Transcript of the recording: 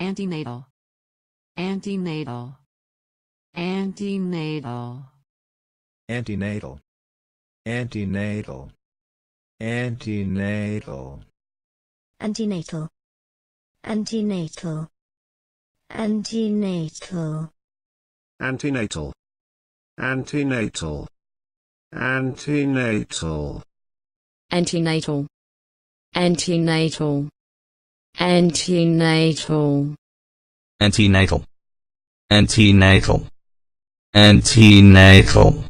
antenatal antenatal antenatal antenatal antenatal antenatal antenatal antenatal antenatal antenatal antenatal antenatal antenatal antenatal Antenatal. Antenatal. Antenatal. Antenatal.